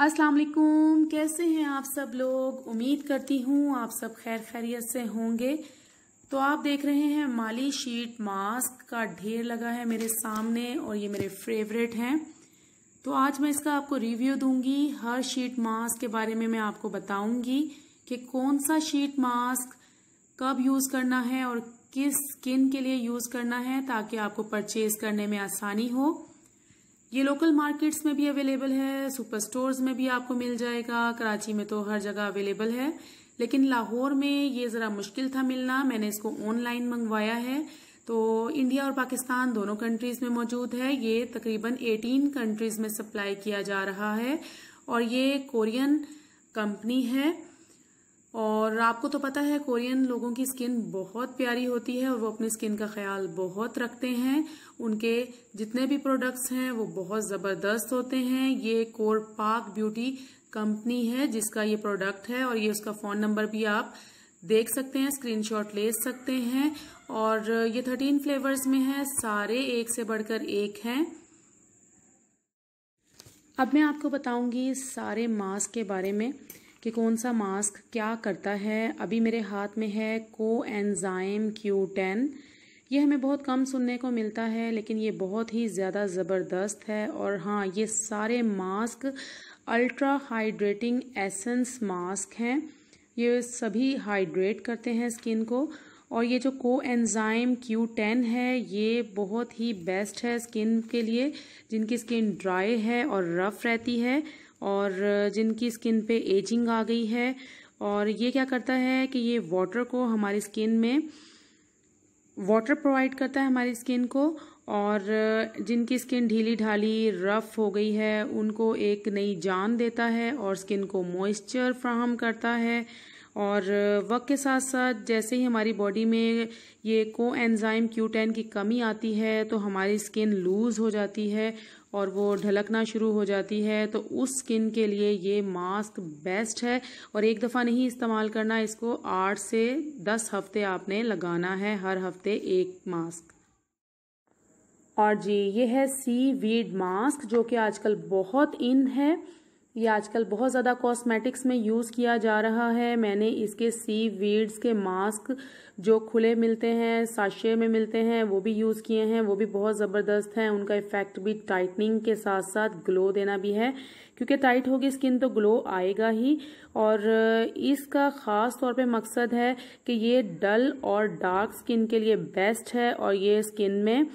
अस्सलाम वालेकुम कैसे हैं आप सब लोग उम्मीद करती हूँ आप सब खैर खैरियत से होंगे तो आप देख रहे हैं माली शीट मास्क का ढेर लगा है मेरे सामने और ये मेरे फेवरेट हैं तो आज मैं इसका आपको रिव्यू दूंगी हर शीट मास्क के बारे में मैं आपको बताऊंगी कि कौन सा शीट मास्क कब यूज़ करना है और किस स्किन के लिए यूज़ करना है ताकि आपको परचेज करने में आसानी हो ये लोकल मार्केट्स में भी अवेलेबल है सुपर स्टोर्स में भी आपको मिल जाएगा कराची में तो हर जगह अवेलेबल है लेकिन लाहौर में ये ज़रा मुश्किल था मिलना मैंने इसको ऑनलाइन मंगवाया है तो इंडिया और पाकिस्तान दोनों कंट्रीज़ में मौजूद है ये तकरीबन 18 कंट्रीज़ में सप्लाई किया जा रहा है और ये कोरियन कंपनी है और आपको तो पता है कोरियन लोगों की स्किन बहुत प्यारी होती है और वो अपनी स्किन का ख्याल बहुत रखते हैं उनके जितने भी प्रोडक्ट्स हैं वो बहुत ज़बरदस्त होते हैं ये कोर पार्क ब्यूटी कंपनी है जिसका ये प्रोडक्ट है और ये उसका फ़ोन नंबर भी आप देख सकते हैं स्क्रीनशॉट ले सकते हैं और ये थर्टीन फ्लेवर्स में है सारे एक से बढ़कर एक हैं अब मैं आपको बताऊंगी सारे मास्क के बारे में कि कौन सा मास्क क्या करता है अभी मेरे हाथ में है को एनजाइम क्यू टेन ये हमें बहुत कम सुनने को मिलता है लेकिन ये बहुत ही ज़्यादा ज़बरदस्त है और हाँ ये सारे mask ultra hydrating essence mask हैं ये सभी हाइड्रेट करते हैं स्किन को और ये जो को एनजाइम क्यू टेन है ये बहुत ही बेस्ट है स्किन के लिए जिनकी स्किन ड्राई है और रफ़ रहती है और जिनकी स्किन पे एजिंग आ गई है और ये क्या करता है कि ये वाटर को हमारी स्किन में वाटर प्रोवाइड करता है हमारी स्किन को और जिनकी स्किन ढीली ढाली रफ हो गई है उनको एक नई जान देता है और स्किन को मॉइस्चर फ्राहम करता है और वक्त के साथ साथ जैसे ही हमारी बॉडी में ये को एनजाइम क्यू टेन की कमी आती है तो हमारी स्किन लूज़ हो जाती है और वो ढलकना शुरू हो जाती है तो उस स्किन के लिए ये मास्क बेस्ट है और एक दफ़ा नहीं इस्तेमाल करना इसको आठ से दस हफ्ते आपने लगाना है हर हफ्ते एक मास्क और जी ये है सी वीड मास्क जो कि आजकल बहुत इन है ये आजकल बहुत ज़्यादा कॉस्मेटिक्स में यूज़ किया जा रहा है मैंने इसके सी वीड्स के मास्क जो खुले मिलते हैं साशे में मिलते हैं वो भी यूज़ किए हैं वो भी बहुत ज़बरदस्त हैं उनका इफ़ेक्ट भी टाइटनिंग के साथ साथ ग्लो देना भी है क्योंकि टाइट होगी स्किन तो ग्लो आएगा ही और इसका ख़ास तौर पे मकसद है कि ये डल और डार्क स्किन के लिए बेस्ट है और ये स्किन में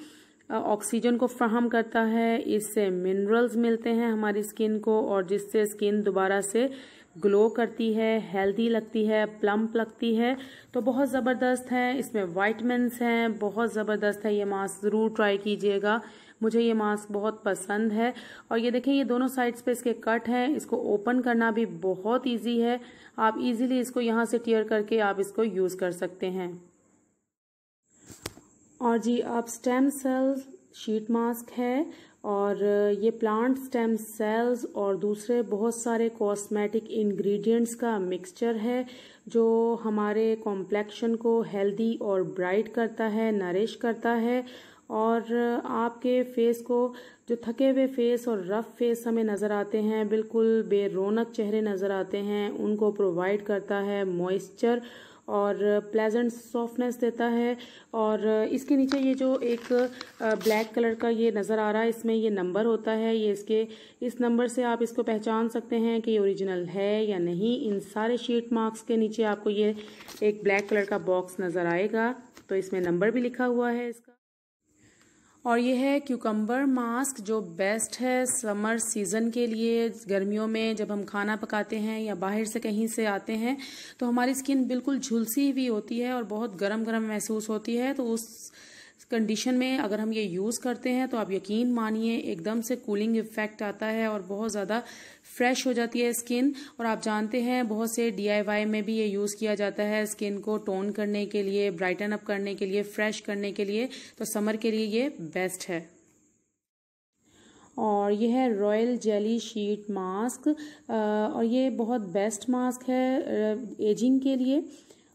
ऑक्सीजन को फ्राहम करता है इससे मिनरल्स मिलते हैं हमारी स्किन को और जिससे स्किन दोबारा से ग्लो करती है हेल्दी लगती है प्लम्प लगती है तो बहुत ज़बरदस्त है इसमें वाइटमिनस हैं बहुत ज़बरदस्त है ये मास्क ज़रूर ट्राई कीजिएगा मुझे ये मास्क बहुत पसंद है और ये देखें ये दोनों साइड्स पे इसके कट हैं इसको ओपन करना भी बहुत इजी है आप इजीली इसको यहाँ से टीयर करके आप इसको यूज़ कर सकते हैं और जी आप स्टेम सेल्स शीट मास्क है और uh, ये प्लांट स्टेम सेल्स और दूसरे बहुत सारे कॉस्मेटिक इंग्रेडिएंट्स का मिक्सचर है जो हमारे कॉम्प्लेक्शन को हेल्दी और ब्राइट करता है नरिश करता है और uh, आपके फेस को जो थके हुए फेस और रफ फेस हमें नज़र आते हैं बिल्कुल बेरोनक चेहरे नज़र आते हैं उनको प्रोवाइड करता है मॉइस्चर और प्लेजेंट सॉफ्टनेस देता है और इसके नीचे ये जो एक ब्लैक कलर का ये नज़र आ रहा है इसमें ये नंबर होता है ये इसके इस नंबर से आप इसको पहचान सकते हैं कि ये ओरिजिनल है या नहीं इन सारे शीट मार्क्स के नीचे आपको ये एक ब्लैक कलर का बॉक्स नज़र आएगा तो इसमें नंबर भी लिखा हुआ है इसका और ये है क्यूकम्बर मास्क जो बेस्ट है समर सीज़न के लिए गर्मियों में जब हम खाना पकाते हैं या बाहर से कहीं से आते हैं तो हमारी स्किन बिल्कुल झुलसी हुई होती है और बहुत गर्म गर्म महसूस होती है तो उस कंडीशन में अगर हम ये यूज़ करते हैं तो आप यकीन मानिए एकदम से कूलिंग इफेक्ट आता है और बहुत ज़्यादा फ्रेश हो जाती है स्किन और आप जानते हैं बहुत से डीआईवाई में भी ये यूज़ किया जाता है स्किन को टोन करने के लिए ब्राइटन अप करने के लिए फ्रेश करने के लिए तो समर के लिए ये बेस्ट है और ये है रॉयल जेली शीट मास्क और ये बहुत बेस्ट मास्क है एजिंग के लिए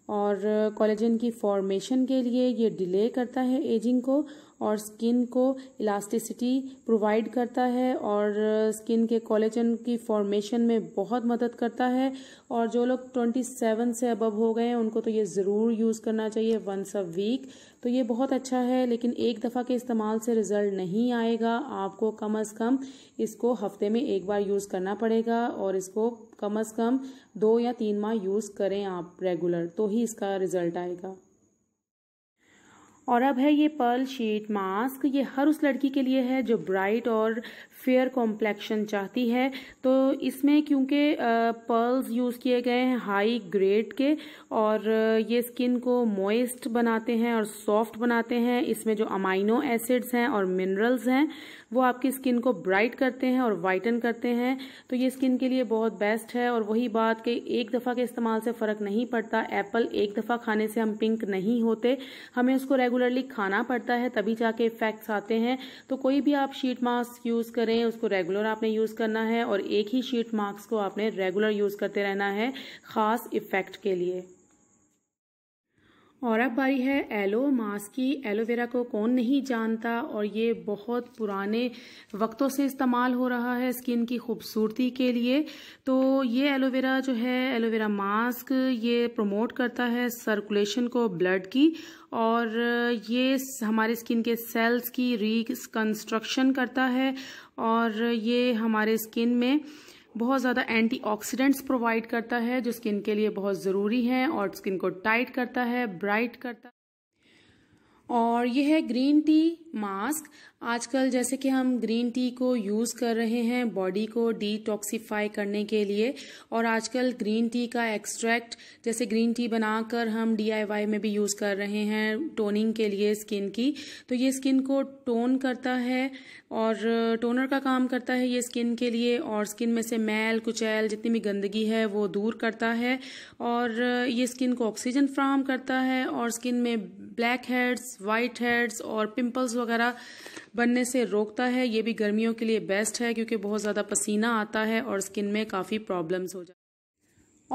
और कोलेजन की फॉर्मेशन के लिए ये डिले करता है एजिंग को और स्किन को इलास्टिसिटी प्रोवाइड करता है और स्किन uh, के कॉलेजन की फॉर्मेशन में बहुत मदद करता है और जो लोग ट्वेंटी सेवन से अबब हो गए हैं उनको तो ये ज़रूर यूज़ करना चाहिए वंस अ वीक तो ये बहुत अच्छा है लेकिन एक दफ़ा के इस्तेमाल से रिज़ल्ट नहीं आएगा आपको कम अज़ कम इसको हफ्ते में एक बार यूज़ करना पड़ेगा और इसको कम अज़ कम दो या तीन माह यूज़ करें आप रेगुलर तो ही इसका रिज़ल्ट आएगा और अब है ये पर्ल शीट मास्क ये हर उस लड़की के लिए है जो ब्राइट और फेयर कॉम्प्लेक्शन चाहती है तो इसमें क्योंकि पर्ल्स यूज़ किए गए हैं हाई ग्रेड के और ये स्किन को मॉइस्ट बनाते हैं और सॉफ्ट बनाते हैं इसमें जो अमाइनो एसिड्स हैं और मिनरल्स हैं वो आपकी स्किन को ब्राइट करते हैं और वाइटन करते हैं तो ये स्किन के लिए बहुत बेस्ट है और वही बात कि एक दफ़ा के इस्तेमाल से फ़र्क नहीं पड़ता एप्पल एक दफ़ा खाने से हम पिंक नहीं होते हमें उसको रेगुलर रेगुलरली खाना पड़ता है तभी जाके इफेक्ट्स आते हैं तो कोई भी आप शीट मास्क यूज़ करें उसको रेगुलर आपने यूज़ करना है और एक ही शीट मास्क को आपने रेगुलर यूज़ करते रहना है ख़ास इफेक्ट के लिए और अब बारी है एलो मास्क की एलोवेरा को कौन नहीं जानता और ये बहुत पुराने वक्तों से इस्तेमाल हो रहा है स्किन की खूबसूरती के लिए तो ये एलोवेरा जो है एलोवेरा मास्क ये प्रमोट करता है सर्कुलेशन को ब्लड की और ये हमारे स्किन के सेल्स की रिकन्स्ट्रक्शन करता है और ये हमारे स्किन में बहुत ज़्यादा एंटीऑक्सीडेंट्स प्रोवाइड करता है जो स्किन के लिए बहुत ज़रूरी हैं और स्किन को टाइट करता है ब्राइट करता है और यह है ग्रीन टी मास्क आजकल जैसे कि हम ग्रीन टी को यूज़ कर रहे हैं बॉडी को डिटॉक्सीफाई करने के लिए और आजकल ग्रीन टी का एक्सट्रैक्ट जैसे ग्रीन टी बनाकर हम डीआईवाई में भी यूज़ कर रहे हैं टोनिंग के लिए स्किन की तो ये स्किन को टोन करता है और टोनर uh, का काम करता है ये स्किन के लिए और स्किन में से मैल कुचैल जितनी भी गंदगी है वो दूर करता है और uh, ये स्किन को ऑक्सीजन फ्राहम करता है और स्किन में ब्लैक हेड्स वाइट हेड्स और पिम्पल्स वगैरह बनने से रोकता है ये भी गर्मियों के लिए बेस्ट है क्योंकि बहुत ज़्यादा पसीना आता है और स्किन में काफ़ी प्रॉब्लम्स हो जाती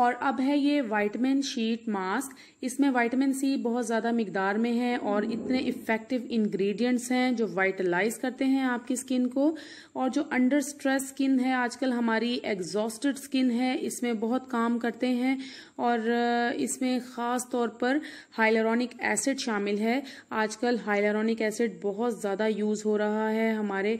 और अब है ये वाइटमिन शीट मास्क इसमें वाइटमिन सी बहुत ज़्यादा मिकदार में है और इतने इफ़ेक्टिव इंग्रेडिएंट्स हैं जो वाइटलाइज करते हैं आपकी स्किन को और जो अंडर स्ट्रेस स्किन है आजकल हमारी एग्जॉस्टेड स्किन है इसमें बहुत काम करते हैं और इसमें ख़ास तौर पर हाइलरॉनिक एसिड शामिल है आजकल हाइलरॉनिक एसिड बहुत ज़्यादा यूज़ हो रहा है हमारे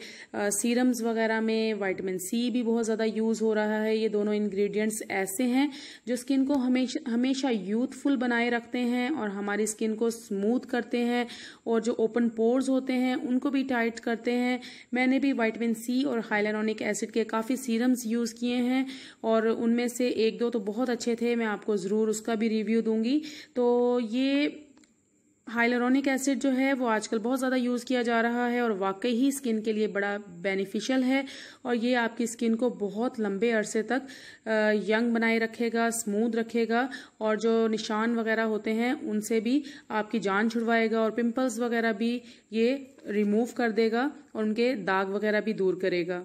सीरम्स वगैरह में वाइटमिन सी भी बहुत ज़्यादा यूज़ हो रहा है ये दोनों इन्ग्रीडियंट्स ऐसे हैं जो स्किन को हमेशा हमेशा यूथफुल बनाए रखते हैं और हमारी स्किन को स्मूथ करते हैं और जो ओपन पोर्स होते हैं उनको भी टाइट करते हैं मैंने भी वाइटमिन सी और हाइलोनिक एसिड के काफ़ी सीरम्स यूज़ किए हैं और उनमें से एक दो तो बहुत अच्छे थे मैं आपको ज़रूर उसका भी रिव्यू दूंगी तो ये हाइलोरिक एसिड जो है वो आजकल बहुत ज़्यादा यूज़ किया जा रहा है और वाकई ही स्किन के लिए बड़ा बेनिफिशियल है और ये आपकी स्किन को बहुत लंबे अरसे तक यंग बनाए रखेगा स्मूथ रखेगा और जो निशान वगैरह होते हैं उनसे भी आपकी जान छुड़वाएगा और पिंपल्स वगैरह भी ये रिमूव कर देगा और उनके दाग वगैरह भी दूर करेगा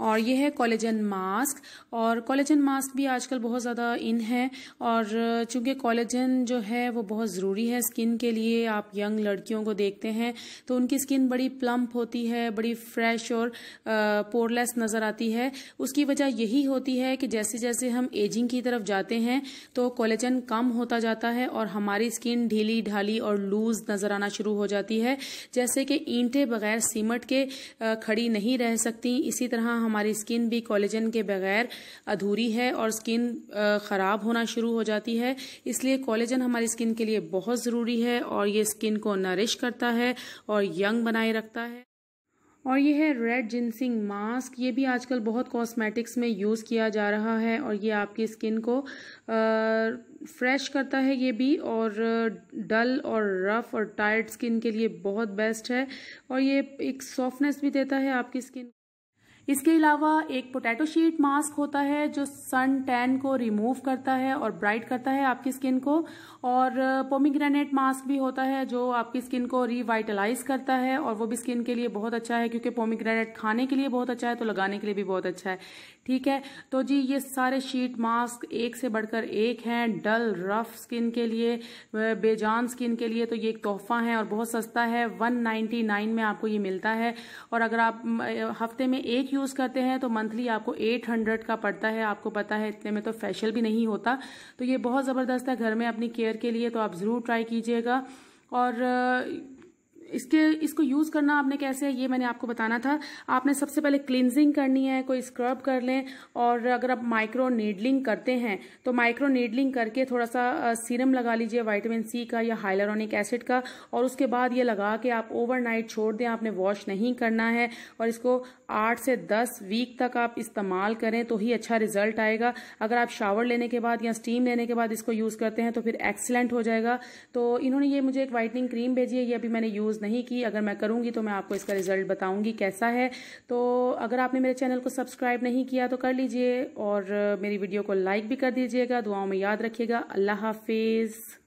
और ये है कॉलेजन मास्क और कॉलेजन मास्क भी आजकल बहुत ज़्यादा इन है और चूंकि कॉलेजन जो है वो बहुत ज़रूरी है स्किन के लिए आप यंग लड़कियों को देखते हैं तो उनकी स्किन बड़ी प्लम्प होती है बड़ी फ्रेश और पोरलेस नज़र आती है उसकी वजह यही होती है कि जैसे जैसे हम एजिंग की तरफ जाते हैं तो कॉलेजन कम होता जाता है और हमारी स्किन ढीली ढाली और लूज नज़र आना शुरू हो जाती है जैसे कि ईंटें बगैर सीमट के खड़ी नहीं रह सकती इसी तरह हम हमारी स्किन भी कोलेजन के बगैर अधूरी है और स्किन ख़राब होना शुरू हो जाती है इसलिए कोलेजन हमारी स्किन के लिए बहुत ज़रूरी है और ये स्किन को नरिश करता है और यंग बनाए रखता है और ये है रेड जिनसिंग मास्क ये भी आजकल बहुत कॉस्मेटिक्स में यूज़ किया जा रहा है और ये आपकी स्किन को आ, फ्रेश करता है ये भी और डल और रफ़ और टायर्ड स्किन के लिए बहुत बेस्ट है और ये एक सॉफ्टनेस भी देता है आपकी स्किन इसके अलावा एक पोटैटो शीट मास्क होता है जो सन टैन को रिमूव करता है और ब्राइट करता है आपकी स्किन को और पोमीग्रेनेट मास्क भी होता है जो आपकी स्किन को रिवाइटलाइज करता है और वो भी स्किन के लिए बहुत अच्छा है क्योंकि पोमीग्रेनेट खाने के लिए बहुत अच्छा है तो लगाने के लिए भी बहुत अच्छा है ठीक है तो जी ये सारे शीट मास्क एक से बढ़कर एक हैं डल रफ स्किन के लिए बेजान स्किन के लिए तो ये एक तोहफा है और बहुत सस्ता है 199 में आपको ये मिलता है और अगर आप हफ्ते में एक यूज़ करते हैं तो मंथली आपको 800 का पड़ता है आपको पता है इतने में तो फेशियल भी नहीं होता तो ये बहुत ज़बरदस्त है घर में अपनी केयर के लिए तो आप ज़रूर ट्राई कीजिएगा और इसके इसको यूज़ करना आपने कैसे है ये मैंने आपको बताना था आपने सबसे पहले क्लिनजिंग करनी है कोई स्क्रब कर लें और अगर आप माइक्रो नीडलिंग करते हैं तो माइक्रो नीडलिंग करके थोड़ा सा सीरम लगा लीजिए वाइटामिन सी का या हाइलारोनिक एसिड का और उसके बाद ये लगा के आप ओवरनाइट छोड़ दें आपने वॉश नहीं करना है और इसको आठ से दस वीक तक आप इस्तेमाल करें तो ही अच्छा रिजल्ट आएगा अगर आप शावर लेने के बाद या स्टीम लेने के बाद इसको यूज़ करते हैं तो फिर एक्सलेंट हो जाएगा तो इन्होंने ये मुझे एक वाइटनिंग क्रीम भेजी है ये अभी मैंने यूज़ नहीं की अगर मैं करूंगी तो मैं आपको इसका रिजल्ट बताऊँगी कैसा है तो अगर आपने मेरे चैनल को सब्सक्राइब नहीं किया तो कर लीजिए और मेरी वीडियो को लाइक भी कर दीजिएगा दुआओं में याद रखिएगा अल्लाह हाफिज़